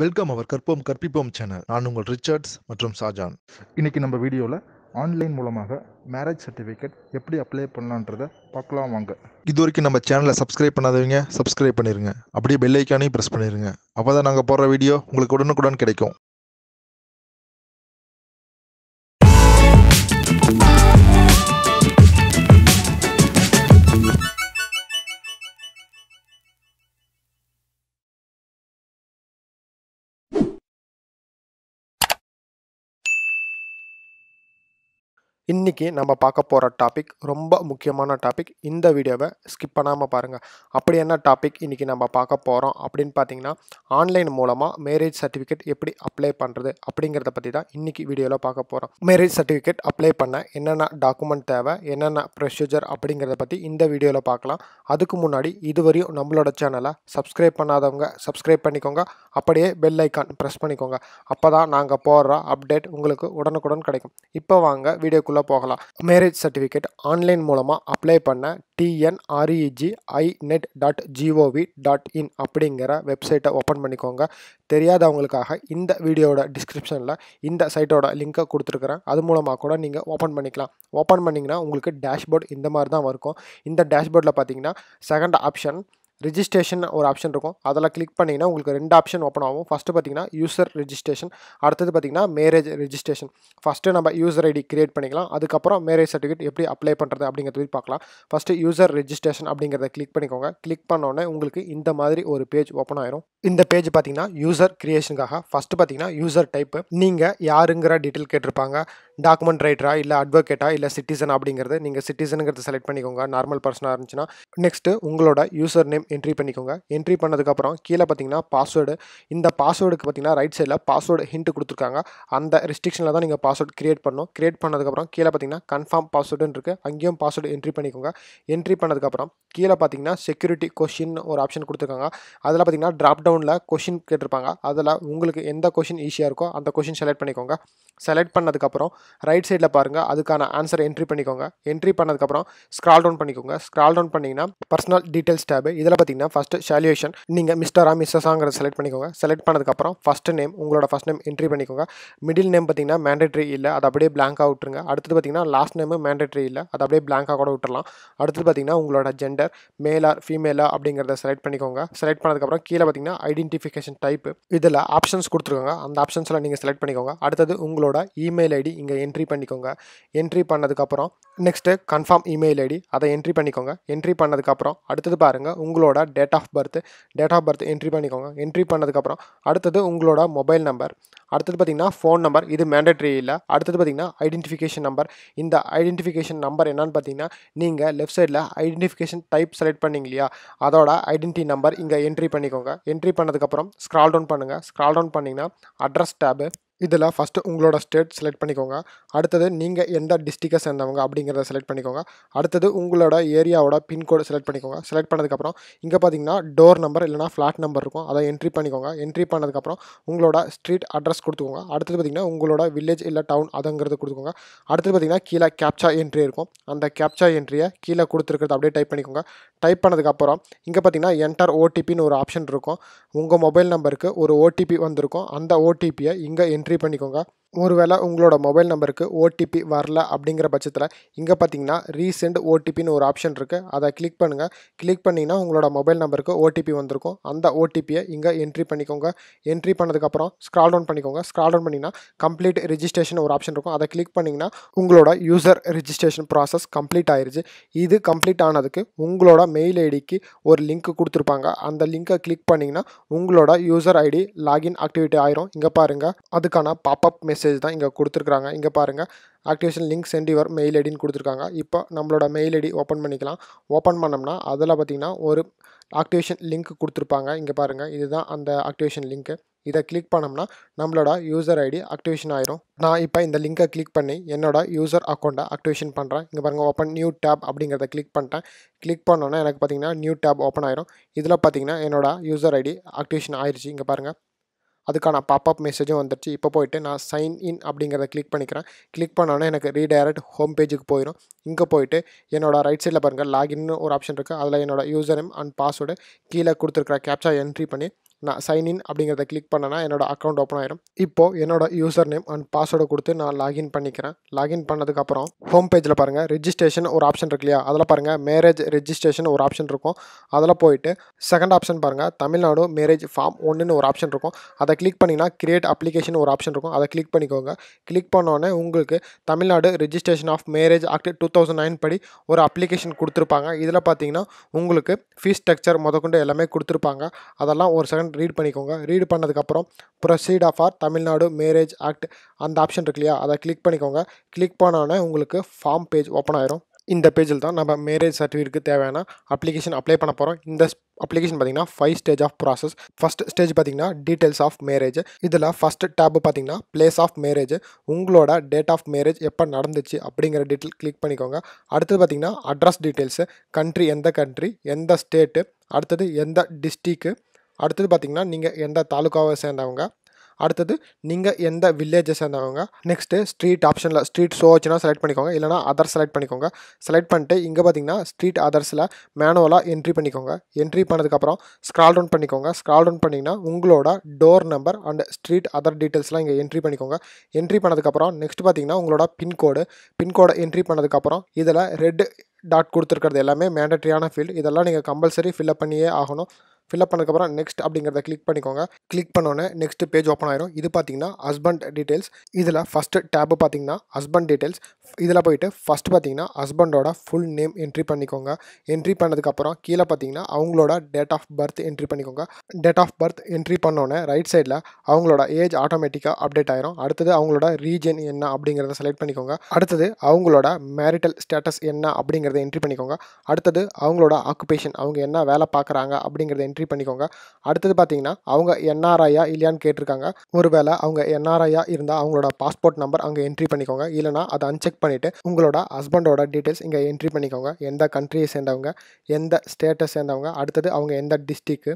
welcome அவர் கற்போம் கற்பிப்போம் channel நான் உங்கள் ரிச்சர்ட்ஸ் மற்றும் ஷாஜான் இன்னைக்கு நம்ம வீடியோவில் ஆன்லைன் மூலமாக மேரேஜ் சர்டிஃபிகேட் எப்படி அப்ளை பண்ணலான்றத பார்க்கலாம் வாங்க இது வரைக்கும் நம்ம சேனலை சப்ஸ்கிரைப் பண்ணாதவங்க சப்ஸ்கிரைப் பண்ணிடுங்க அப்படியே பெல் ப்ரெஸ் பண்ணிடுங்க அப்போ தான் நாங்கள் போடுற வீடியோ உங்களுக்கு உடனுக்குடன் கிடைக்கும் இன்றைக்கி நம்ம பார்க்க போகிற டாபிக் ரொம்ப முக்கியமான டாபிக் இந்த வீடியோவை ஸ்கிப் பண்ணாமல் பாருங்கள் அப்படி என்ன டாபிக் இன்றைக்கி நம்ம பார்க்க போகிறோம் அப்படின்னு பார்த்தீங்கன்னா ஆன்லைன் மூலமாக மேரேஜ் சர்டிஃபிகேட் எப்படி அப்ளை பண்ணுறது அப்படிங்கிறத பற்றி தான் இன்றைக்கி வீடியோவில் பார்க்க போகிறோம் மேரேஜ் சர்டிஃபிகேட் அப்ளை பண்ண என்னென்ன டாக்குமெண்ட் தேவை என்னென்ன ப்ரொசீஜர் அப்படிங்கிறத பற்றி இந்த வீடியோவில் பார்க்கலாம் அதுக்கு முன்னாடி இதுவரையும் நம்மளோட சேனலை சப்ஸ்கிரைப் பண்ணாதவங்க சப்ஸ்கிரைப் பண்ணிக்கோங்க அப்படியே பெல் ஐக்கான் ப்ரெஸ் பண்ணிக்கோங்க அப்போ தான் நாங்கள் போடுற அப்டேட் உங்களுக்கு உடனுக்குடன் கிடைக்கும் இப்போ வாங்க வீடியோக்குள்ளே உள்ளே போகலாம் மேரேஜ் சர்டிஃபிகேட் ஆன்லைன் மூலமாக அப்ளை பண்ண TNREG I net dot GOV dot in அப்படிங்கிற வெப்சைட்டை ஓப்பன் பண்ணிக்கோங்க தெரியாதவங்களுக்காக இந்த வீடியோட டிஸ்கிரிப்ஷனில் இந்த சைட்டோட லிங்க்கை கொடுத்துருக்குறேன் அது மூலமாக கூட நீங்கள் ஓப்பன் பண்ணிக்கலாம் ஓப்பன் பண்ணிங்கன்னா உங்களுக்கு டேஷ்போர்ட் இந்த மாதிரி தான் இருக்கும் இந்த டேஷ்போர்டில் பார்த்தீங்கன்னா செகண்ட் ஆப்ஷன் ரிஜிஸ்ட்ரேஷன் ஒரு ஆப்ஷன் இருக்கும் அதெல்லாம் கிளிக் பண்ணிங்கன்னா உங்களுக்கு ரெண்டு ஆப்ஷன் ஓப்பன் ஆகும் ஃபஸ்ட்டு பார்த்தீங்கன்னா யூசர் ரிஜிஸ்ட்ரேஷன் அடுத்தது பார்த்தீங்கன்னா மேரேஜ் ரிஜிஸ்ட்ரேஷன் ஃபஸ்ட்டு நம்ம யூசர் ஐடி கிரியேட் பண்ணிக்கலாம் அதுக்கப்புறம் மேரேஜ் சர்டிஃபிகேட் எப்படி அப்ளை பண்ணுறது அப்படிங்கிறத போய் பார்க்கலாம் ஃபஸ்ட்டு யூசர் ரிஜிஸ்ட்ரேஷன் அப்படிங்கிறத கிளிக் பண்ணிக்கோங்க கிளிக் பண்ணோடனே உங்களுக்கு இந்த மாதிரி ஒரு பேஜ் ஓப்பன் ஆயிரும் இந்த பேஜ் பார்த்தீங்கன்னா யூசர் கிரியேஷனுக்காக ஃபஸ்ட்டு பார்த்தீங்கன்னா யூசர் டைப்பு நீங்கள் யாருங்கிற டீட்டெயில் கேட்டிருப்பாங்க டாக்குமெண்ட் ரைட்டரா இல்லை அட்வொகேட்டா இல்லை சிட்டிசன் அப்படிங்கிறது நீங்கள் சிட்டிசனுங்கிறத செலக்ட் பண்ணிக்கோங்க நார்மல் பர்சனாக இருந்துச்சுன்னா நெக்ஸ்ட்டு உங்களோட யூசர் நேம் என்ட்ரி பண்ணிக்கோங்க என்ட்ரி பண்ணதுக்கப்புறம் கீழே பார்த்தீங்கன்னா பாஸ்வேர்டு இந்த பாஸ்வேர்டுக்கு பார்த்தீங்கன்னா ரைட் சைடில் பாஸ்வேர்டு ஹிண்ட் கொடுத்துருக்காங்க அந்த ரெஸ்ட்ரிக்ஷனில் தான் நீங்கள் பாஸ்வேர்டு கிரியேட் பண்ணும் கிரியேட் பண்ணதுக்கப்புறம் கீழே பார்த்தீங்கன்னா கன்ஃபார்ம் பாஸ்வேர்டுன்னு இருக்குது அங்கேயும் பாஸ்வேர்டு என்ட்ரி பண்ணிக்கோங்க என்ட்ரி பண்ணதுக்கப்புறம் கீழே பார்த்தீங்கன்னா செக்யூரிட்டி கொஷின் ஒரு ஆப்ஷன் கொடுத்துருக்காங்க அதில் பார்த்தீங்கன்னா ட்ராப் டவுனில் கொஷின் கேட்டிருப்பாங்க அதில் உங்களுக்கு எந்த கொஷின் ஈஸியாக இருக்கோ அந்த கொஷின் செலக்ட் பண்ணிக்கோங்க செலக்ட் பண்ணதுக்கப்புறம் ரைட் சைடில் பாருங்கள் அதுக்கான ஆன்சரை என்ட்ரி பண்ணிக்கோங்க என்ட்ரி பண்ணதுக்கப்புறம் ஸ்க்ரால் டவுன் பண்ணிக்கோங்க ஸ்க்ரால் டவுன் பண்ணிங்கன்னா பர்சனல் டீட்டெயில்ஸ் டேபு இதில் பார்த்தீங்கன்னா ஃபஸ்ட்டு சால்யூஷன் நீங்கள் மிஸ்டரா மிஸ்ஸஸாங்கிறத செலக்ட் பண்ணிக்கோங்க செலக்ட் பண்ணதுக்கப்புறம் ஃபஸ்ட் நேம் உங்களோட ஃபஸ்ட் நேம் என்ட்ரி பண்ணிக்கோங்க மிடில் நேம் பார்த்தீங்கன்னா மேண்டட்ரி இல்லை அது அப்படியே பிளாங்காக விட்டுருங்க அடுத்தது பார்த்தீங்கன்னா லாஸ்ட் நேமு மேண்டட்ரி இல்லை அது அப்படியே பிளாங்காக கூட விட்டுலாம் அடுத்தது பார்த்தீங்கன்னா உங்களோட ஜெண்டர் மேலா ஃபீமேலா அப்படிங்கிறத செலக்ட் பண்ணிக்கோங்க செலக்ட் பண்ணதுக்கப்புறம் கீழே பார்த்தீங்கன்னா ஐடென்டிஃபிகேஷன் டைப் இதில் ஆப்ஷன்ஸ் கொடுத்துருக்கோங்க அந்த ஆப்ஷன்ஸில் நீங்கள் செலக்ட் பண்ணிக்கோங்க அடுத்தது உங்களோட இமெயில் ஐடி இங்கே என்ட்ரி பண்ணிக்கோங்க என்ட்ரி பண்ணதுக்கப்புறம் நெக்ஸ்ட்டு கன்ஃபார்ம் இமெயில் ஐடி அதை என்ட்ரி பண்ணிக்கோங்க என்ட்ரி பண்ணதுக்கப்புறம் அடுத்தது பாருங்கள் உங்களோட உங்களோட date of birth date of birth entry பண்ணிக்கோங்க என்ட்ரி பண்ணதுக்கப்புறம் அடுத்தது உங்களோட மொபைல் நம்பர் அடுத்தது பார்த்திங்கன்னா ஃபோன் நம்பர் இது மேண்டட்ரி இல்லை அடுத்தது பார்த்திங்கன்னா ஐடென்டிஃபிகேஷன் நம்பர் இந்த ஐடென்டிஃபிகேஷன் நம்பர் என்னன்னு பார்த்தீங்கன்னா நீங்கள் லெஃப்ட் சைடில் ஐடென்டிஃபிகேஷன் டைப் செலக்ட் பண்ணிங்க இல்லையா அதோட ஐடென்டி நம்பர் இங்கே என்ட்ரி பண்ணிக்கோங்க என்ட்ரி பண்ணதுக்கப்புறம் ஸ்க்ரால் டவுன் பண்ணுங்கள் ஸ்க்ரால் டவுன் பண்ணிங்கன்னா அட்ரஸ் டேபு இதில் ஃபஸ்ட்டு உங்களோட ஸ்டேட் செலக்ட் பண்ணிக்கோங்க அடுத்தது நீங்கள் எந்த டிஸ்ட்ரிக்டை சேர்ந்தவங்க அப்படிங்கிறத செலக்ட் பண்ணிக்கோங்க அடுத்தது உங்களோட ஏரியாவோட பின்கோடு செலக்ட் பண்ணிக்கோங்க செலக்ட் பண்ணதுக்கப்புறம் இங்கே பார்த்தீங்கன்னா டோர் நம்பர் இல்லைனா ஃப்ளாட் நம்பர் இருக்கும் அதை என்ட்ரி பண்ணிக்கோங்க என்ட்ரி பண்ணதுக்கப்புறம் உங்களோட ஸ்ட்ரீட் அட்ரஸ் கொடுத்துக்கோங்க அடுத்தது பார்த்திங்கன்னா உங்களோட வில்லேஜ் இல்லை டவுன் அதுங்கிறது கொடுத்துக்கோங்க அடுத்தது பார்த்திங்கன்னா கீழே கேப்சா என்ட்ரி இருக்கும் அந்த கேப்சா என்ட்ரியை கீழே கொடுத்துருக்கிறது அப்படியே டைப் பண்ணிக்கோங்க டைப் பண்ணதுக்கப்புறம் இங்கே பார்த்தீங்கன்னா என்டர் ஓடிபின்னு ஒரு ஆப்ஷன் இருக்கும் உங்கள் மொபைல் நம்பருக்கு ஒரு ஓடிபி வந்திருக்கும் அந்த ஓடிபியை இங்கே என்ட்ரி பண்ணிக்கோங்க ஒருவேளை உங்களோட மொபைல் நம்பருக்கு ஓடிபி வரல அப்படிங்கிற பட்சத்தில் இங்கே பார்த்தீங்கன்னா ரீசெண்ட் ஓடிபின்னு ஒரு ஆப்ஷன் இருக்குது அதை கிளிக் பண்ணுங்கள் கிளிக் பண்ணிங்கன்னா உங்களோட மொபைல் நம்பருக்கு ஓடிபி வந்திருக்கும் அந்த ஓடிபியை இங்கே என்ட்ரி பண்ணிக்கோங்க என்ட்ரி பண்ணதுக்கப்புறம் ஸ்க்ரால் டவுன் பண்ணிக்கோங்க ஸ்க்ரால் டவுன் பண்ணிங்கன்னா கம்ப்ளீட் ரிஜிஸ்ட்ரேஷன் ஒரு ஆப்ஷன் இருக்கும் அதை கிளிக் பண்ணிங்கன்னா உங்களோட யூசர் ரிஜிஸ்ட்ரேஷன் ப்ராசஸ் கம்ப்ளீட் ஆயிடுச்சு இது கம்ப்ளீட் ஆனதுக்கு உங்களோட மெயில் ஐடிக்கு ஒரு லிங்க் கொடுத்துருப்பாங்க அந்த லிங்க்கை கிளிக் பண்ணிங்கன்னா உங்களோட யூசர் ஐடி லாகின் ஆக்டிவிட்டி ஆயிரும் இங்கே பாருங்கள் அதுக்கான பாப்பப் மெசேஜ் மெசேஜ் தான் இங்கே கொடுத்துருக்காங்க இங்கே பாருங்கள் activation link sent your mail ஐடின்னு கொடுத்துருக்காங்க இப்போ நம்மளோட மெயில் ஐடி ஓப்பன் பண்ணிக்கலாம் ஓப்பன் பண்ணோம்னா அதில் பார்த்திங்கன்னா ஒரு ஆக்டிவேஷன் லிங்க் கொடுத்துருப்பாங்க இங்கே பாருங்கள் இதுதான் அந்த ஆக்டிவேஷன் லிங்க்கு இதை கிளிக் பண்ணோம்னா நம்மளோட யூசர் ஐடி ஆக்டிவேஷன் ஆயிரும் நான் இப்போ இந்த லிங்கை கிளிக் பண்ணி என்னோட யூசர் அக்கௌண்ட்டை ஆக்டிவேஷன் பண்ணுறேன் இங்கே பாருங்கள் ஓப்பன் நியூ டேப் அப்படிங்கிறத கிளிக் பண்ணிட்டேன் கிளிக் பண்ணோன்னா எனக்கு பார்த்திங்கன்னா நியூ டேப் ஓப்பன் ஆயிரும் இதில் பார்த்திங்கன்னா என்னோட யூசர் ஐடி ஆக்டிவேஷன் ஆயிடுச்சு இங்கே பாருங்கள் அதுக்கான பாப்அப் மெசேஜும் வந்துடுச்சு இப்போ போயிட்டு நான் சைன் இன் அப்படிங்கிறத கிளிக் பண்ணிக்கிறேன் கிளிக் பண்ணோன்னே எனக்கு ரீடைரக்ட் ஹோம் பேஜுக்கு போயிடும் இங்கே போயிட்டு என்னோடய ரைட் சைடில் பாருங்கள் லாகின்னு ஒரு ஆப்ஷன் இருக்குது அதில் என்னோடய யூசர் நேம் அண்ட் பாஸ்வேர்டு கீழே கொடுத்துருக்குற கேப்சா என்ட்ரி பண்ணி நான் சைன்இன் அப்படிங்கிறத கிளிக் பண்ணனா என்னோட அக்கௌண்ட் ஓப்பன் ஆயிரும் இப்போது என்னோட யூசர் நேம் அண்ட் பாஸ்வேர்டு கொடுத்து நான் லாகின் பண்ணிக்கிறேன் லாகின் பண்ணதுக்கப்புறம் ஹோம் பேஜில் பாருங்கள் ரிஜிஸ்ட்ரேஷன் ஒரு ஆப்ஷன் இருக்கு இல்லையா அதில் பாருங்கள் மேரேஜ் ரிஜிஸ்ட்ரேஷன் ஒரு ஆப்ஷன் இருக்கும் அதில் போயிட்டு செகண்ட் ஆப்ஷன் பாருங்கள் தமிழ்நாடு மேரேஜ் ஃபார்ம் ஒன்றுன்னு ஒரு ஆப்ஷன் இருக்கும் அதை கிளிக் பண்ணிங்கன்னா கிரியேட் அப்ளிகேஷன் ஒரு ஆப்ஷன் இருக்கும் அதை கிளிக் பண்ணிக்கோங்க கிளிக் பண்ணோடனே உங்களுக்கு Tamil Nadu registration of marriage act two thousand nine படி ஒரு அப்ளிகேஷன் கொடுத்துருப்பாங்க இதில் பார்த்தீங்கன்னா உங்களுக்கு ஃபீஸ் ஸ்ட்ரக்சர் முதற்கொண்டு எல்லாமே கொடுத்துருப்பாங்க அதெல்லாம் ஒரு செகண்ட் ஆப்ஷன் ரீட் பண்ணிக்கோங்க ரீட் பண்ணதுக்கப்புறம் proceed of or Tamil Nadu marriage act அந்த ஆப்ஷன் இருக்கு இல்லையா அதை கிளிக் பண்ணிக்கோங்க கிளிக் பண்ணோன்னே உங்களுக்கு ஃபார்ம் பேஜ் ஓப்பன் ஆயிரும் இந்த பேஜில் தான் நம்ம மேரேஜ் சர்டிஃபிகேட்டுக்கு தேவையான அப்ளிகேஷன் அப்ளை பண்ண போகிறோம் இந்த அப்ளிகேஷன் பார்த்தீங்கன்னா five stage of process first stage பார்த்திங்கன்னா டீட்டெயில்ஸ் ஆஃப் மேரேஜ் இதில் ஃபஸ்ட் டேப் பார்த்தீங்கன்னா பிளேஸ் ஆஃப் மேரேஜ் உங்களோட டேட் ஆஃப் மேரேஜ் எப்போ நடந்துச்சு அப்படிங்கிற டீட்டெயில் கிளிக் பண்ணிக்கோங்க அடுத்தது பார்த்தீங்கன்னா அட்ரஸ் டீட்டெயில்ஸு கண்ட்ரி எந்த கண்ட்ரி எந்த ஸ்டேட்டு அடுத்தது எந்த டிஸ்ட்ரிக்கு அடுத்தது பார்த்தீங்கன்னா நீங்கள் எந்த தாலுக்காவை சேர்ந்தவங்க அடுத்தது நீங்கள் எந்த வில்லேஜை சேர்ந்தவங்க நெக்ஸ்ட்டு ஸ்ட்ரீட் ஆப்ஷனில் ஸ்ட்ரீட் ஷோ வச்சுன்னா செலக்ட் பண்ணிக்கோங்க இல்லைனா அதர் செலக்ட் பண்ணிக்கோங்க செலக்ட் பண்ணிட்டு இங்கே பார்த்தீங்கன்னா ஸ்ட்ரீட் அதர்ஸில் மேனுவலாக என்ட்ரி பண்ணிக்கோங்க என்ட்ரி பண்ணதுக்கப்புறம் ஸ்க்ரால் டவுன் பண்ணிக்கோங்க ஸ்க்ரால் டவுன் பண்ணிங்கன்னா உங்களோட door number and street other டீட்டெயில்ஸ்லாம் இங்கே என்ட்ரி பண்ணிக்கோங்க என்ட்ரி பண்ணதுக்கப்புறம் நெக்ஸ்ட் பார்த்தீங்கன்னா உங்களோட பின்கோடு பின்கோடை என்ட்ரி பண்ணதுக்கப்புறம் இதில் ரெட் டாட் கொடுத்துருக்கிறது எல்லாமே மேண்டட்ரியான ஃபீல்டு இதெல்லாம் நீங்கள் கம்பல்சரி ஃபில்அப் பண்ணியே ஆகணும் ஃபில்அப் பண்ணதுக்கப்புறம் நெக்ஸ்ட் அப்படிங்கிறத கிளிக் பண்ணிக்கோங்க கிளிக் பண்ணோன்னே நெக்ஸ்ட் பேஜ் ஓப்பன் ஆயிரும் இது பார்த்தீங்கன்னா ஹஸ்பண்ட் டீடைல்ஸ் இதில் ஃபஸ்ட்டு டேப் பார்த்தீங்கன்னா ஹஸ்பண்ட் டீடைல்ஸ் இதில் போயிட்டு ஃபஸ்ட் பார்த்தீங்கன்னா ஹஸ்பண்டோட ஃபுல் நேம் என்ட்ரி பண்ணிக்கோங்க என்ட்ரி பண்ணதுக்கப்புறம் கீழே பார்த்தீங்கன்னா அவங்களோட டேட் ஆஃப் பர்த் என்ட்ரி பண்ணிக்கோங்க டேட் ஆஃப் பர்த் என்ட்ரி பண்ணோன்னே ரைட் சைடில் அவங்களோட ஏஜ் ஆட்டோமேட்டிக்காக அப்டேட் ஆயிரும் அடுத்தது அவங்களோட ரீஜன் என்ன அப்படிங்கிறத செலக்ட் பண்ணிக்கோங்க அடுத்தது அவங்களோட மேரிட்டல் ஸ்டேட்டஸ் என்ன அப்படிங்கிறத என்ட்ரி பண்ணிக்கோங்க அடுத்தது அவங்களோட ஆக்குபேஷன் அவங்க என்ன வேலை பார்க்குறாங்க அப்படிங்கிறத என்ட்ரி பண்ணிக்கோங்க அடுத்தது பார்த்தீங்கன்னா அவங்க என்ஆர்ஐயா இல்லையான்னு கேட்டிருக்காங்க ஒருவேளை அவங்க என்ஆர்ஐயா இருந்தால் அவங்களோட பாஸ்போர்ட் நம்பர் அங்கே என்ட்ரி பண்ணிக்கோங்க இல்லைனா அதை அன்செக் பண்ணிவிட்டு உங்களோட ஹஸ்பண்டோட டீட்டெயில்ஸ் இங்கே என்ட்ரி பண்ணிக்கோங்க எந்த கண்ட்ரியை சேர்ந்தவங்க எந்த ஸ்டேட்டை சேர்ந்தவங்க அடுத்தது அவங்க எந்த டிஸ்ட்ரிக்கு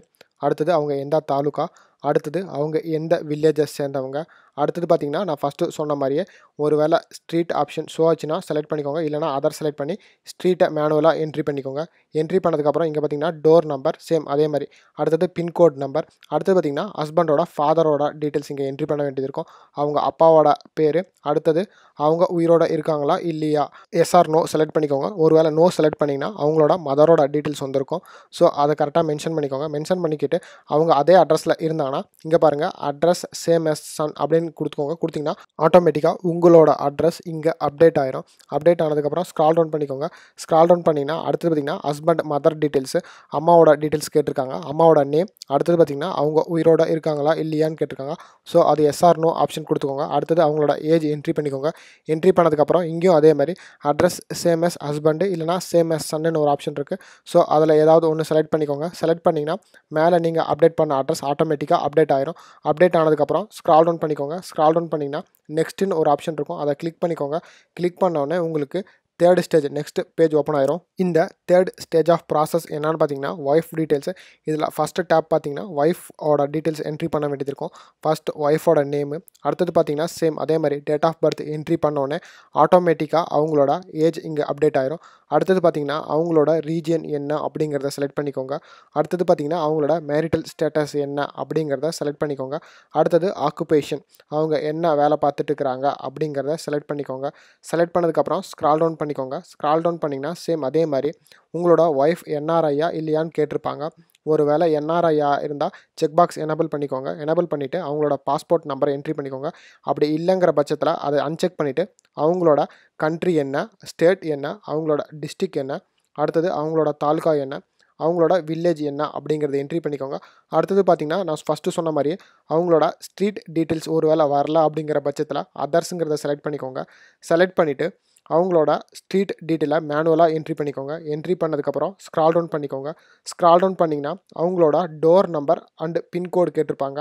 அடுத்தது அவங்க எந்த தாலுக்கா அடுத்தது அவங்க எந்த வில்லேஜஸ் சேர்ந்தவங்க அடுத்தது பார்த்திங்கன்னா நான் ஃபஸ்ட்டு சொன்ன மாதிரியே ஒரு வேளை ஸ்ட்ரீட் ஆப்ஷன் ஷோ ஆச்சுன்னா செலக்ட் பண்ணிக்கோங்க இல்லைனா அதர் செலக்ட் பண்ணி ஸ்ட்ரீட்டை மேனுவலாக என்ட்ரி பண்ணிக்கோங்க என்ட்ரி பண்ணதுக்கப்புறம் இங்கே பார்த்தீங்கன்னா டோர் நம்பர் சேம் அதே மாதிரி அடுத்தது பின்கோட் நம்பர் அடுத்தது பார்த்திங்கன்னா ஹஸ்பண்டோட ஃபாதரோட டீட்டெயில்ஸ் இங்கே என்ட்ரி பண்ண வேண்டியது இருக்கும் அவங்க அப்பாவோட பேர் அடுத்தது அவங்க உயிரோட இருக்காங்களா இல்லையா எஸ்ஆர் நோ செலக்ட் பண்ணிக்கோங்க ஒரு வேளை நோ செலக்ட் பண்ணிங்கன்னா அவங்களோட மதரோட டீட்டெயில்ஸ் வந்திருக்கும் ஸோ அதை கரெக்டாக மென்ஷன் பண்ணிக்கோங்க மென்ஷன் பண்ணிக்கிட்டு அவங்க அதே அட்ரஸில் இருந்தாங்கன்னா இங்கே பாருங்கள் அட்ரஸ் சேம் எஸ் சன் அப்படின்னு கொடுத்துக்கோங்க கொடுத்திங்கன்னா ஆட்டோமேட்டிக்காக உங்கள் கூகுளோட அட்ரஸ் இங்கே அப்டேட் ஆயிரும் அப்டேட் ஆனதுக்கப்புறம் ஸ்க்ரால் டவுன் பண்ணிக்கோங்க ஸ்க்ரால் டவுன் பண்ணிங்கன்னா அடுத்தது பார்த்திங்கன்னா ஹஸ்பண்ட் மதர் டீட்டெயில்ஸு அம்மாவோட டீட்டெயில்ஸ் கேட்டிருக்காங்க அம்மாவோட நேம் அடுத்தது பார்த்திங்கன்னா அவங்க உயிரோட இருக்காங்களா இல்லையான்னு கேட்டிருக்காங்க ஸோ அது எஸ்ஆர்னோ ஆப்ஷன் கொடுத்துக்கோங்க அடுத்தது அவங்களோட ஏஜ் என்ட்ரி பண்ணிக்கோங்க என்ட்ரி பண்ணதுக்கப்புறம் இங்கேயும் அதே மாதிரி அட்ரஸ் சேம் எஸ் ஹஸ்பண்டு இல்லைனா சேம் எஸ் சன்னு ஒரு ஆப்ஷன் இருக்குது ஸோ அதில் ஏதாவது ஒன்று செலக்ட் பண்ணிக்கோங்க செலக்ட் பண்ணிங்கன்னா மேலே நீங்கள் அப்டேட் பண்ண அட்ரஸ் ஆட்டோமேட்டிக்காக அப்டேட் ஆயிரும் அப்டேட் ஆனதுக்கப்புறம் ஸ்க்ரால் டவுன் பண்ணிக்கோங்க ஸ்க்ரால் டவுன் பண்ணிங்கன்னா நெக்ஸ்ட்டுன்னு ஒரு ஆப்ஷன் ஆப்ஷன் இருக்கும் அதை கிளிக் பண்ணிக்கோங்க கிளிக் பண்ணோடனே உங்களுக்கு third stage next page open ஆயிரும் இந்த தேர்ட் ஸ்டேஜ் ஆஃப் ப்ராசஸ் என்னென்னு பார்த்தீங்கன்னா ஒய்ஃப் டீடைல்ஸ் இதில் ஃபஸ்ட்டு டேப் பார்த்தீங்கன்னா ஒய்ஃபோட டீட்டெயில்ஸ் என்ட்ரி பண்ண வேண்டியது இருக்கும் ஃபஸ்ட் ஒய்ஃபோட நேமு அடுத்தது பார்த்தீங்கன்னா சேம் அதே மாதிரி டேட் ஆஃப் பர்த் என்ட்ரி பண்ணோடனே ஆட்டோமேட்டிக்காக அவங்களோட ஏஜ் இங்கே அப்டேட் ஆயிரும் அடுத்தது பார்த்தீங்கன்னா அவங்களோட ரீஜியன் என்ன அப்படிங்கிறத செலக்ட் பண்ணிக்கோங்க அடுத்தது பார்த்தீங்கன்னா அவங்களோட மேரிட்டல் ஸ்டேட்டஸ் என்ன அப்படிங்கிறத செலக்ட் பண்ணிக்கோங்க அடுத்தது ஆக்குபேஷன் அவங்க என்ன வேலை பார்த்துட்டு இருக்கிறாங்க அப்படிங்கிறத செலக்ட் பண்ணிக்கோங்க செலக்ட் பண்ணதுக்கப்புறம் ஸ்க்ரால் டவுன் பண்ணிக்கோங்க ஸ்க்ரால் டவுன் பண்ணிங்கன்னா சேம் அதே மாதிரி உங்களோட ஒய்ஃப் என்ஆர்ஐயா இல்லையான்னு கேட்டிருப்பாங்க ஒரு வேளை என்ஆர்ஐயா இருந்தால் செக் பாக்ஸ் எனபிள் பண்ணிக்கோங்க எனபிள் பண்ணிவிட்டு அவங்களோட பாஸ்போர்ட் நம்பரை என்ட்ரி பண்ணிக்கோங்க அப்படி இல்லைங்கிற பட்சத்தில் அதை அன்செக் பண்ணிவிட்டு அவங்களோட கண்ட்ரி என்ன ஸ்டேட் என்ன அவங்களோட டிஸ்ட்ரிக் என்ன அடுத்தது அவங்களோட தாலுக்கா என்ன அவங்களோட வில்லேஜ் என்ன அப்படிங்கிறத என்ட்ரி பண்ணிக்கோங்க அடுத்தது பார்த்திங்கன்னா நான் ஃபஸ்ட்டு சொன்ன மாதிரி அவங்களோட ஸ்ட்ரீட் டீட்டெயில்ஸ் ஒரு வேளை வரல அப்படிங்கிற பட்சத்தில் அதர்ஸுங்கிறத செலக்ட் பண்ணிக்கோங்க செலக்ட் பண்ணிவிட்டு அவங்களோட ஸ்ட்ரீட் டீட்டெயிலை மேனுவலாக என்ட்ரி பண்ணிக்கோங்க என்ட்ரி பண்ணதுக்கப்புறம் ஸ்க்ரால் டவுன் பண்ணிக்கோங்க ஸ்க்ரால் டவுன் பண்ணிங்கன்னா அவங்களோட டோர் நம்பர் அண்டு பின்கோடு கேட்டிருப்பாங்க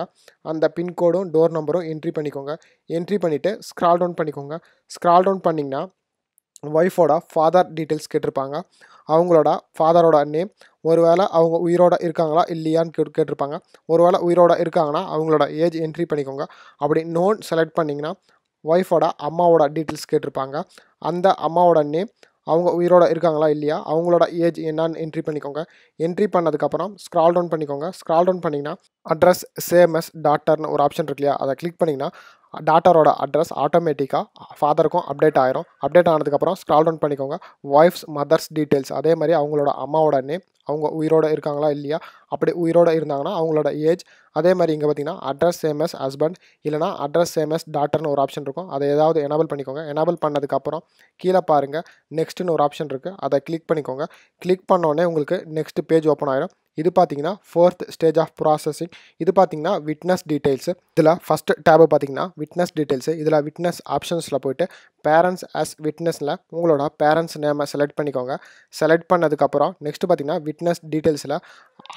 அந்த பின்கோடும் டோர் நம்பரும் என்ட்ரி பண்ணிக்கோங்க என்ட்ரி பண்ணிவிட்டு ஸ்க்ரால் டவுன் பண்ணிக்கோங்க ஸ்க்ரால் டவுன் பண்ணிங்கன்னா ஒய்ஃபோட ஃபாதர் டீட்டெயில்ஸ் கேட்டிருப்பாங்க அவங்களோட ஃபாதரோட நேம் ஒருவேளை அவங்க உயிரோட இருக்காங்களா இல்லையான்னு கேட்டு கேட்டிருப்பாங்க ஒருவேளை உயிரோட இருக்காங்கன்னா அவங்களோட ஏஜ் என்ட்ரி பண்ணிக்கோங்க அப்படி நோன் செலக்ட் பண்ணிங்கன்னா ஒய்ஃபோட அம்மாவோட டீட்டெயில்ஸ் கேட்டிருப்பாங்க அந்த அம்மாவோட நேம் அவங்க உயிரோட இருக்காங்களா இல்லையா அவங்களோட ஏஜ் என்னான்னு என்ட்ரி பண்ணிக்கோங்க என்ட்ரி பண்ணதுக்கப்புறம் ஸ்க்ரால் டவுன் பண்ணிக்கோங்க ஸ்க்ரால் டவுன் பண்ணிங்கன்னா அட்ரஸ் எஸ் டாட்டர்னு ஒரு ஆப்ஷன் இருக்கு இல்லையா அதை கிளிக் பண்ணிங்கன்னா டாட்டரோட அட்ரஸ் ஆட்டோமேட்டிக்காக ஃபாதருக்கும் அப்டேட் ஆயிரும் அப்டேட் ஆனதுக்கப்புறம் ஸ்க்ரால் டவுன் பண்ணிக்கோங்க ஒய்ஃப்ஸ் மதர்ஸ் டீட்டெயில்ஸ் அதே மாதிரி அவங்களோட அம்மாவோட நேம் அவங்க உயிரோடு இருக்காங்களா இல்லையா அப்படி உயிரோடு இருந்தாங்கன்னா அவங்களோட ஏஜ் அதே மாதிரி இங்கே பார்த்தீங்கன்னா அட்ரஸ் எஸ் ஹஸ்பண்ட் இல்லைனா அட்ரஸ் எஸ் டாட்டர்னு ஒரு ஆப்ஷன் இருக்கும் அதை ஏதாவது எனபிள் பண்ணிக்கோங்க எனபிள் பண்ணதுக்கப்புறம் கீழே பாருங்கள் நெக்ஸ்ட்டுன்னு ஒரு ஆப்ஷன் இருக்குது அதை கிளிக் பண்ணிக்கோங்க கிளிக் பண்ணோடனே உங்களுக்கு நெக்ஸ்ட் பேஜ் ஓப்பன் ஆகிடும் இது பார்த்தீங்கன்னா ஃபோர்த் ஸ்டேஜ் ஆஃப் ப்ராசஸிங் இது பார்த்தீங்கன்னா விட்னஸ் டீட்டெயில்ஸு இதில் ஃபஸ்ட் டேபு பார்த்தீங்கன்னா விட்னஸ் டீட்டெயில்ஸு இதில் விட்னஸ் ஆப்ஷன்ஸில் போய்ட்டு பேரண்ட்ஸ் ஆஸ் விட்னஸில் உங்களோட பேரண்ட்ஸ் நேமை செலக்ட் பண்ணிக்கோங்க செலக்ட் பண்ணதுக்கப்புறம் நெக்ஸ்ட்டு பார்த்தீங்கன்னா விட்னஸ் டீட்டெயில்ஸில்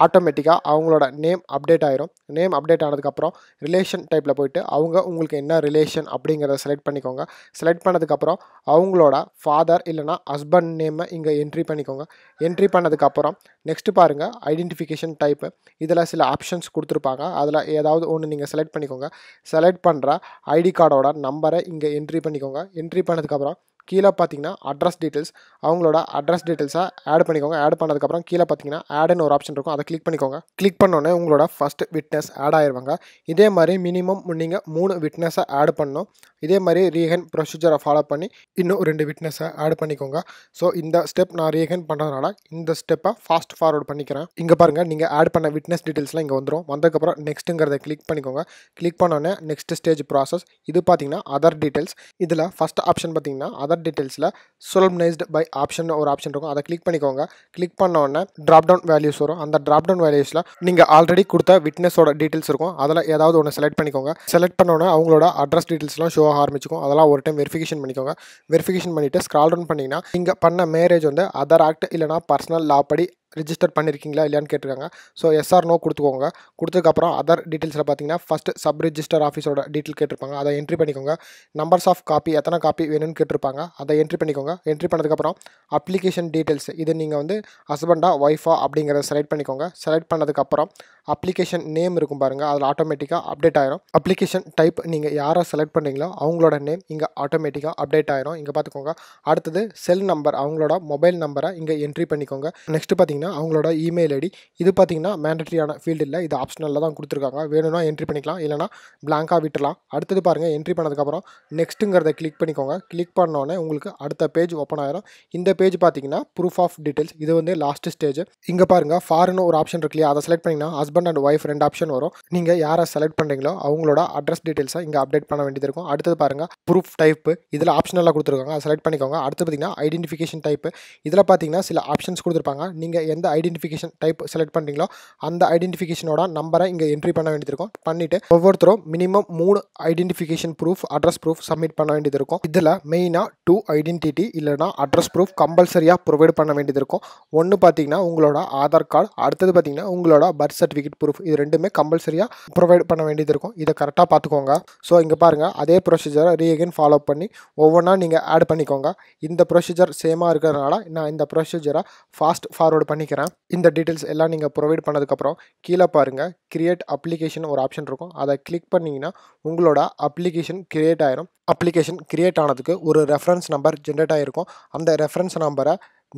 ஆட்டோமேட்டிக்காக அவங்களோட நேம் அப்டேட் ஆயிரும் நேம் அப்டேட் ஆனதுக்கப்புறம் ரிலேஷன் டைப்பில் போயிட்டு அவங்க உங்களுக்கு என்ன ரிலேஷன் அப்படிங்கிறத செலக்ட் பண்ணிக்கோங்க செலக்ட் பண்ணதுக்கப்புறம் அவங்களோட ஃபாதர் இல்லைனா ஹஸ்பண்ட் நேமை இங்கே என்ட்ரி பண்ணிக்கோங்க என்ட்ரி பண்ணதுக்கப்புறம் நெக்ஸ்ட்டு பாருங்கள் ஐடென்டி ஐடென்டிஃபிகேஷன் டைப்பு இதில் சில ஆப்ஷன்ஸ் கொடுத்துருப்பாங்க அதில் ஏதாவது ஒன்று நீங்கள் செலக்ட் பண்ணிக்கோங்க செலக்ட் பண்ணுற ஐடி கார்டோட நம்பரை இங்கே என்ட்ரி பண்ணிக்கோங்க என்ட்ரி பண்ணதுக்கப்புறம் கீழே பார்த்தீங்கன்னா அட்ரஸ் டீட்டெயில்ஸ் அவங்களோட அட்ரஸ் டீட்டெயில்ஸாக ஆட் பண்ணிக்கோங்க ஆட் பண்ணதுக்கப்புறம் கீழே பார்த்தீங்கன்னா ஆடுன்னு ஒரு ஆப்ஷன் இருக்கும் அதை கிளிக் பண்ணிக்கோங்க கிளிக் பண்ணோன்னே உங்களோட ஃபஸ்ட் விட்னஸ் ஆட் ஆயிடுவாங்க இதே மாதிரி மினிமம் நீங்கள் மூணு விட்னஸை ஆட் பண்ணணும் இதே மாதிரி ரீஹன் ப்ரொசீஜரை ஃபாலோ பண்ணி இன்னும் ரெண்டு விட்னஸை ஆட் பண்ணிக்கோங்க ஸோ இந்த ஸ்டெப் நான் ரீஹன் பண்ணுறதுனால இந்த ஸ்டெப்பை ஃபாஸ்ட் ஃபார்வர்ட் பண்ணிக்கிறேன் இங்கே பாருங்கள் நீங்கள் ஆட் பண்ண விட்னஸ் டீட்டெயில்ஸ்லாம் இங்கே வந்துடும் வந்ததுக்கப்புறம் நெக்ஸ்ட்டுங்கிறத கிளிக் பண்ணிக்கோங்க கிளிக் பண்ணோன்னே நெக்ஸ்ட் ஸ்டேஜ் ப்ராசஸ் இது பார்த்தீங்கன்னா அதர் டீட்டெயில்ஸ் இதில் ஃபஸ்ட் ஆப்ஷன் பார்த்தீங்கன்னா அதர் அதர் டீட்டெயில்ஸில் சொலம்னைஸ்டு பை ஆப்ஷன் ஒரு ஆப்ஷன் இருக்கும் அதை கிளிக் பண்ணிக்கோங்க கிளிக் பண்ண உடனே ட்ராப் டவுன் வேல்யூஸ் வரும் அந்த ட்ராப் டவுன் வேல்யூஸில் நீங்கள் ஆல்ரெடி கொடுத்த விட்னஸோட டீட்டெயில்ஸ் இருக்கும் அதில் ஏதாவது ஒன்று செலக்ட் பண்ணிக்கோங்க செலக்ட் உடனே அவங்களோட அட்ரஸ் டீட்டெயில்ஸ்லாம் ஷோ ஆக ஆரம்பிச்சிக்கும் அதெல்லாம் ஒரு டைம் வெரிஃபிகேஷன் பண்ணிக்கோங்க வெரிஃபிகேஷன் பண்ணிவிட்டு ஸ்க்ரால் டவுன் பண்ணிங்கன்னா நீங்கள் பண்ண மேரேஜ் வந்து அதர் ஆக்ட் இல்லைனா பர்சனல் லா படி ரிஜிஸ்டர் பண்ணியிருக்கீங்களா இல்லையான்னு கேட்டிருக்காங்க ஸோ எஸ்ஆர் நோ கொடுத்துக்கோங்க கொடுத்ததுக்கப்புறம் அதர் டீட்டெயில்ஸில் பார்த்தீங்கன்னா ஃபஸ்ட் சப் ரிஜிஸ்டர் ஆஃபீஸோட டீட்டெயில் கேட்டிருப்பாங்க அதை என்ட்ரி பண்ணிக்கோங்க நம்பர்ஸ் ஆஃப் காப்பி எத்தனை காப்பி வேணும்னு கேட்டிருப்பாங்க அதை என்ட்ரி பண்ணிக்கோங்க என்ட்ரி பண்ணதுக்கப்புறம் அப்ளிகேஷன் டீட்டெயில்ஸ் இது நீங்கள் வந்து ஹஸ்பண்டா ஒய்ஃபா அப்படிங்கிறத செலக்ட் பண்ணிக்கோங்க செலக்ட் பண்ணதுக்கப்புறம் அப்ளிகேஷன் நேம் இருக்கும் பாருங்கள் அதில் ஆட்டோமேட்டிக்காக அப்டேட் ஆயிரும் அப்ளிகேஷன் டைப் நீங்கள் யாரை செலக்ட் பண்ணுறீங்களோ அவங்களோட நேம் இங்கே ஆட்டோமேட்டிக்காக அப்டேட் ஆயிரும் இங்கே பார்த்துக்கோங்க அடுத்தது செல் நம்பர் அவங்களோட மொபைல் நம்பரை இங்கே என்ட்ரி பண்ணிக்கோங்க நெக்ஸ்ட் பார்த்தீங்கன்னா பார்த்தீங்கன்னா அவங்களோட இமெயில் ஐடி இது பார்த்தீங்கன்னா மேண்டட்ரியான ஃபீல்டு இல்லை இது ஆப்ஷனலில் தான் கொடுத்துருக்காங்க வேணும்னா என்ட்ரி பண்ணிக்கலாம் இல்லைனா பிளாங்காக விட்டுலாம் அடுத்தது பாருங்கள் என்ட்ரி பண்ணதுக்கப்புறம் நெக்ஸ்ட்டுங்கிறத கிளிக் பண்ணிக்கோங்க கிளிக் பண்ணோடனே உங்களுக்கு அடுத்த பேஜ் ஓப்பன் ஆகிடும் இந்த பேஜ் பார்த்தீங்கன்னா ப்ரூஃப் ஆஃப் டீட்டெயில்ஸ் இது வந்து லாஸ்ட் ஸ்டேஜ் இங்கே பாருங்கள் ஃபாரின் ஒரு ஆப்ஷன் இருக்கு இல்லையா அதை செலக்ட் பண்ணிங்கன்னா ஹஸ்பண்ட் அண்ட் ஒய்ஃப் ரெண்டு ஆப்ஷன் வரும் நீங்கள் யாரை செலக்ட் பண்ணுறீங்களோ அவங்களோட அட்ரஸ் டீட்டெயில்ஸை இங்கே அப்டேட் பண்ண வேண்டியது இருக்கும் அடுத்தது பாருங்கள் ப்ரூஃப் டைப்பு இதில் ஆப்ஷனெல்லாம் கொடுத்துருக்காங்க செலக்ட் பண்ணிக்கோங்க அடுத்து பார்த்தீங்கன்னா ஐடென்டிஃபிகேஷன் டைப்பு இதில் பார்த்தீங்கன்னா சில ஆப்ஷன்ஸ் கொடுத்துருப்பாங்க நீங்கள் எந்த ஐடென்டிஃபிகேஷன் டைப் செலக்ட் பண்ணுறீங்களோ அந்த ஐடென்டிஃபிகேஷனோட நம்பரை இங்கே என்ட்ரி பண்ண வேண்டியது இருக்கும் பண்ணிவிட்டு ஒவ்வொருத்தரும் மினிமம் மூணு identification proof address proof submit பண்ண வேண்டியது இருக்கும் இதில் மெயினாக டூ ஐடென்டிட்டி இல்லைனா அட்ரஸ் ப்ரூஃப் கம்பல்சரியாக ப்ரொவைட் பண்ண வேண்டியது இருக்கும் ஒன்று பார்த்தீங்கன்னா உங்களோட ஆதார் கார்டு அடுத்தது பார்த்தீங்கன்னா உங்களோட பர்த் சர்டிஃபிகேட் ப்ரூஃப் இது ரெண்டுமே கம்பல்சரியாக ப்ரொவைட் பண்ண வேண்டியது இருக்கும் இதை கரெக்டாக பார்த்துக்கோங்க ஸோ இங்கே பாருங்கள் அதே ப்ரொசீஜரை ரீஎகன் ஃபாலோ பண்ணி ஒவ்வொன்றா நீங்கள் ஆட் பண்ணிக்கோங்க இந்த ப்ரொசீஜர் சேமாக இருக்கிறதுனால நான் இந்த ப்ரொசீஜரை ஃபாஸ்ட் ஃபார்வர்டு பண்ணி பண்ணிக்கிறேன் இந்த டீட்டெயில்ஸ் எல்லாம் நீங்கள் ப்ரொவைட் பண்ணதுக்கப்புறம் கீழே பாருங்கள் கிரியேட் அப்ளிகேஷன் ஒரு ஆப்ஷன் இருக்கும் அதை கிளிக் பண்ணிங்கன்னா உங்களோட அப்ளிகேஷன் கிரியேட் ஆயிரும் அப்ளிகேஷன் கிரியேட் ஆனதுக்கு ஒரு ரெஃபரன்ஸ் நம்பர் ஜென்ரேட் ஆகிருக்கும் அந்த ரெஃபரன்ஸ் நம்பரை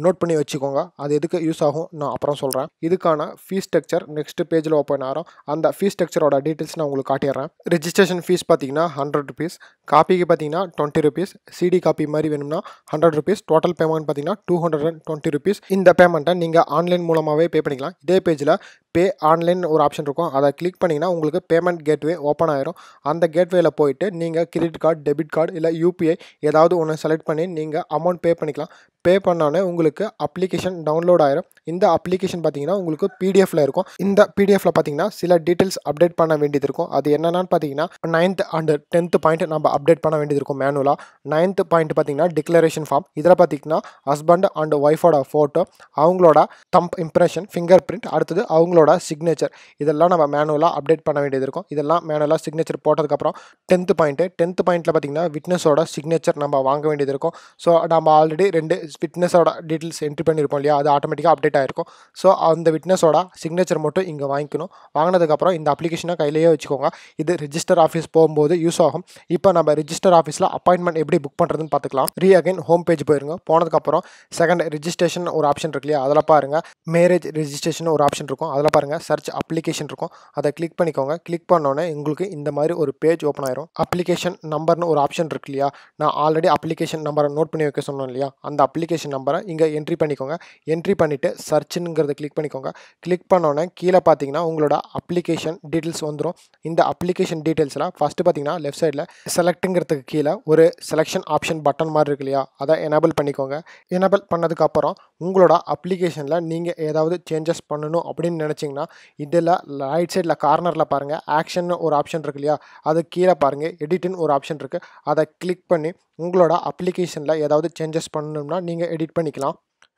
நோட் பண்ணி வச்சுக்கோங்க அது எதுக்கு யூஸ் ஆகும் நான் அப்புறம் சொல்கிறேன் இதுக்கான ஃபீஸ் ஸ்ட்ரக்சர் நெக்ஸ்ட் பேஜில் ஓப்பன் ஆகிறோம் அந்த ஃபீஸ் ஸ்ட்ரக்சரோட டீட்டெயில்ஸ் நான் உங்களுக்கு காட்டிடுறேன் ரிஜிஸ்ட்ரேஷன் ஃபீஸ் பார்த்தீங்கன்னா ஹண்ட்ரட் ருபீஸ் காப்பிக்கு பார்த்தீங்கன்னா டுவெண்ட்டி ருபீஸ் சிடி காப்பி மாதிரி வேணும்னா ஹண்ட்ரட் ருபீஸ் டோட்டல் பேமெண்ட் பார்த்தீங்கன்னா two hundred and twenty rupees இந்த பேமெண்ட்டை நீங்கள் ஆன்லைன் மூலமாகவே பே பண்ணிக்கலாம் இதே பேஜில் பே ஆன்லைன் ஒரு ஆப்ஷன் இருக்கும் அதை கிளிக் பண்ணிங்கன்னா உங்களுக்கு பேமெண்ட் கேட்வே ஓப்பன் ஆயிரும் அந்த கேட்வேயில் போயிட்டு நீங்கள் கிரெடிட் கார்டு டெபிட் கார்டு இல்லை யூபிஐ ஏதாவது ஒன்று செலக்ட் பண்ணி நீங்கள் அமௌண்ட் பே பண்ணிக்கலாம் பே பண்ணோடனே உங்களுக்கு அப்ளிகேஷன் டவுன்லோட் ஆயிரும் இந்த அப்ளிகேஷன் பார்த்தீங்கன்னா உங்களுக்கு பிடிஎஃப்ல இருக்கும் இந்த பிடிஎஃப்ல பார்த்தீங்கன்னா சில டீட்டெயில்ஸ் அப்டேட் பண்ண வேண்டியது இருக்கும் அது என்னென்னு பார்த்தீங்கன்னா நைன்த் அண்ட் டென்த் பாயிண்ட் நம்ம அப்டேட் பண்ண வேண்டியது இருக்கும் மேனுவலாக நைன்த் பாயிண்ட் பார்த்தீங்கன்னா டிக்ளரேஷன் ஃபார்ம் இதில் பார்த்தீங்கன்னா ஹஸ்பண்ட் அண்ட் ஒய்ஃபோட ஃபோட்டோ அவங்களோட தம்ப் இம்ப்ரெஷன் ஃபிங்கர் பிரிண்ட் அடுத்தது அவங்களோட சிக்னேச்சர் இதெல்லாம் நம்ம மேனுவலாக அப்டேட் பண்ண வேண்டியது இருக்கும் இதெல்லாம் மேனுவலாக சிக்னேச்சர் போட்டதுக்கப்புறம் டென்த் பாயிண்ட்டு டென்த் பாயிண்ட்டில் பார்த்தீங்கன்னா விட்னஸோட சிக்னேச்சர் நம்ம வாங்க வேண்டியது இருக்கும் ஸோ நம்ம ஆல்ரெடி ரெண்டு விட்னஸோட டீட்டெயில்ஸ் என்ட்ரி பண்ணியிருப்போம் இல்லையா அது ஆட்டோமேட்டிக்காக அப்டேட் ஆகிருக்கும் ஸோ அந்த விட்னஸோட சிக்னேச்சர் மட்டும் இங்கே வாங்கிக்கணும் வாங்கினதுக்கப்புறம் இந்த அப்ளிகேஷனை கையிலேயே வச்சுக்கோங்க இது ரிஜிஸ்டர் ஆஃபீஸ் போகும்போது யூஸ் ஆகும் இப்போ நம்ம ரிஜிஸ்டர் ஆஃபீஸில் அப்பாயின்மெண்ட் எப்படி புக் பண்ணுறதுன்னு பார்த்துக்கலாம் ரீ அகைன் ஹோம் பேஜ் போயிருங்க போனதுக்கப்புறம் செகண்ட் ரிஜிஸ்ட்ரேஷன் ஒரு ஆப்ஷன் இருக்கு இல்லையா அதில் பாருங்கள் மேரேஜ் ரிஜிஸ்ட்ரேஷன் ஒரு ஆப்ஷன் இருக்கும் அதில் பாருங்கள் சர்ச் அப்ளிகேஷன் இருக்கும் அதை கிளிக் பண்ணிக்கோங்க கிளிக் பண்ணோன்னே உங்களுக்கு இந்த மாதிரி ஒரு பேஜ் ஓப்பன் ஆயிரும் அப்ளிகேஷன் நம்பர்னு ஒரு ஆப்ஷன் இருக்கு இல்லையா நான் ஆல்ரெடி அப்ளிகேஷன் நம்பரை நோட் பண்ணி வைக்க சொன்னோம் இல்லையா அந்த அப்ளிகேஷன் அப்ளிகேஷன் நம்பரை இங்கே என்ட்ரி பண்ணிக்கோங்க என்ட்ரி பண்ணிவிட்டு சர்ச்சுங்கிறத கிளிக் பண்ணிக்கோங்க கிளிக் பண்ணோன்னே கீழே பார்த்தீங்கன்னா உங்களோட அப்ளிகேஷன் டீட்டெயில்ஸ் வந்துடும் இந்த அப்ளிகேஷன் டீட்டெயில்ஸ்லாம் ஃபஸ்ட்டு பார்த்தீங்கன்னா லெஃப்ட் சைடில் செலக்ட்டுங்கிறதுக்கு கீழே ஒரு செலெக்ஷன் ஆப்ஷன் பட்டன் மாதிரி இருக்கு இல்லையா அதை எனேபிள் பண்ணிக்கோங்க எனேபிள் பண்ணதுக்கப்புறம் உங்களோட அப்ளிகேஷனில் நீங்கள் ஏதாவது சேஞ்சஸ் பண்ணணும் அப்படின்னு நினச்சிங்கன்னா இதில் ரைட் சைடில் கார்னரில் பாருங்கள் ஆக்ஷன் ஒரு ஆப்ஷன் இருக்கு இல்லையா அது கீழே பாருங்கள் எடிட்டின்னு ஒரு ஆப்ஷன் இருக்குது அதை கிளிக் பண்ணி உங்களோட அப்ளிகேஷனில் ஏதாவது சேஞ்சஸ் பண்ணணும்னா நீங்கள் எடிட் பண்ணிக்கலாம்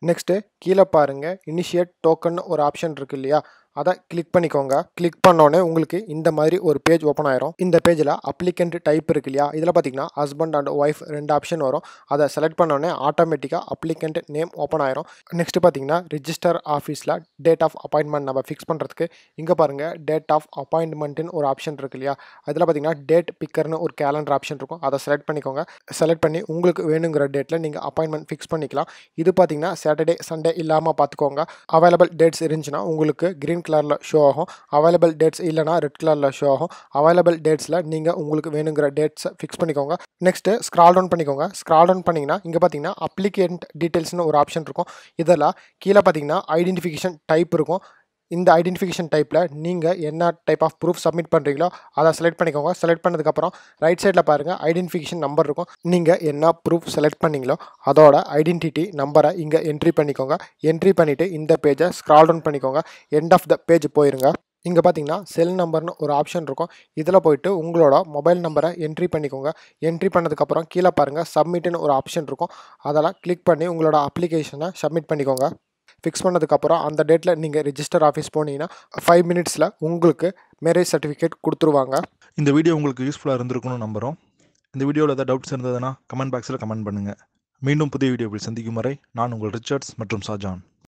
நெக்ஸ்ட்டு கீழே பாருங்கள் இனிஷியேட் டோக்கன் ஒரு ஆப்ஷன் இருக்குது இல்லையா அதை கிளிக் பண்ணிக்கோங்க கிளிக் பண்ணோன்னே உங்களுக்கு இந்த மாதிரி ஒரு பேஜ் ஓப்பன் ஆயிரும் இந்த பேஜில் அப்ளிகண்ட் டைப் இருக்கு இல்லையா இதில் பார்த்தீங்கன்னா ஹஸ்பண்ட் அண்ட் ஒய்ஃப் ரெண்டு ஆப்ஷன் வரும் அதை செலக்ட் பண்ணோன்னே ஆட்டோமேட்டிக்காக அப்ளிகண்ட் நேம் ஓப்பன் ஆயிரும் நெக்ஸ்ட் பார்த்தீங்கன்னா ரிஜிஸ்டர் ஆஃபீஸில் டேட் ஆஃப் அப்பாயின்மெண்ட் நம்ம ஃபிக்ஸ் பண்ணுறதுக்கு இங்கே பாருங்கள் டேட் ஆஃப் அப்பாயின்மெண்ட்டுன்னு ஒரு ஆப்ஷன் இருக்கு இல்லையா அதில் பார்த்தீங்கன்னா டேட் பிக்கர்னு ஒரு கேலண்டர் ஆப்ஷன் இருக்கும் அதை செலக்ட் பண்ணிக்கோங்க செலக்ட் பண்ணி உங்களுக்கு வேணுங்கிற டேட்டில் நீங்கள் அப்பாயின்மெண்ட் ஃபிக்ஸ் பண்ணிக்கலாம் இது பார்த்தீங்கன்னா சாட்டர்டே சண்டே இல்லாமல் பார்த்துக்கோங்க அவைலபிள் டேட்ஸ் இருந்துச்சுன்னா உங்களுக்கு கிரீன் கிரீன் கலரில் ஷோ ஆகும் அவைலபிள் டேட்ஸ் இல்லைனா ரெட் கலரில் ஷோ ஆகும் அவைலபிள் டேட்ஸில் நீங்கள் உங்களுக்கு வேணுங்கிற டேட்ஸை ஃபிக்ஸ் பண்ணிக்கோங்க நெக்ஸ்ட்டு ஸ்க்ரால் டவுன் பண்ணிக்கோங்க ஸ்க்ரால் டவுன் பண்ணிங்கன்னா இங்கே பார்த்தீங்கன்னா அப்ளிகேண்ட் டீட்டெயில்ஸ்னு ஒரு ஆப்ஷன் இருக்கும் இதெல்லாம் கீழே பார்த்தீங்கன்னா ஐடென்டிஃபிகேஷன் டைப் இருக்கும் இந்த ஐடென்டிஃபிகேஷன் டைப்பில் நீங்கள் என்ன டைப் ஆஃப் ப்ரூஃப் சப்மிட் பண்ணுறீங்களோ அதை செலக்ட் பண்ணிக்கோங்க செலக்ட் பண்ணதுக்கப்புறம் ரைட் சைடில் பாருங்கள் ஐடென்டிஃபிகேஷன் நம்பர் இருக்கும் நீங்கள் என்ன ப்ரூஃப் செலக்ட் பண்ணீங்களோ அதோட ஐடென்டிட்டி நம்பரை இங்கே என்ட்ரி பண்ணிக்கோங்க என்ட்ரி பண்ணிவிட்டு இந்த பேஜை ஸ்க்ரால் டவுன் பண்ணிக்கோங்க எண்ட் ஆஃப் த பேஜ் போயிருங்க இங்கே பார்த்தீங்கன்னா செல் நம்பர்னு ஒரு ஆப்ஷன் இருக்கும் இதில் போயிட்டு உங்களோட மொபைல் நம்பரை என்ட்ரி பண்ணிக்கோங்க என்ட்ரி பண்ணதுக்கப்புறம் கீழே பாருங்கள் சப்மிட்டுன்னு ஒரு ஆப்ஷன் இருக்கும் அதெல்லாம் கிளிக் பண்ணி உங்களோட அப்ளிகேஷனை சப்மிட் பண்ணிக்கோங்க ஃபிக்ஸ் பண்ணதுக்கப்புறம் அந்த டேட்டில் நீங்கள் ரிஜிஸ்டர் ஆஃபீஸ் போனீங்கன்னா ஃபைவ் மினிட்ஸில் உங்களுக்கு மேரேஜ் சர்டிஃபிகேட் கொடுத்துருவாங்க இந்த வீடியோ உங்களுக்கு யூஸ்ஃபுல்லாக இருந்திருக்கும்னு நம்புகிறோம் இந்த வீடியோவில் ஏதாவது டவுட்ஸ் இருந்ததுன்னா கமெண்ட் பாக்ஸில் கமெண்ட் பண்ணுங்கள் மீண்டும் புதிய வீடியோவில் சந்திக்கும் வரை நான் உங்கள் ரிச்சர்ட்ஸ் மற்றும் ஷாஜான்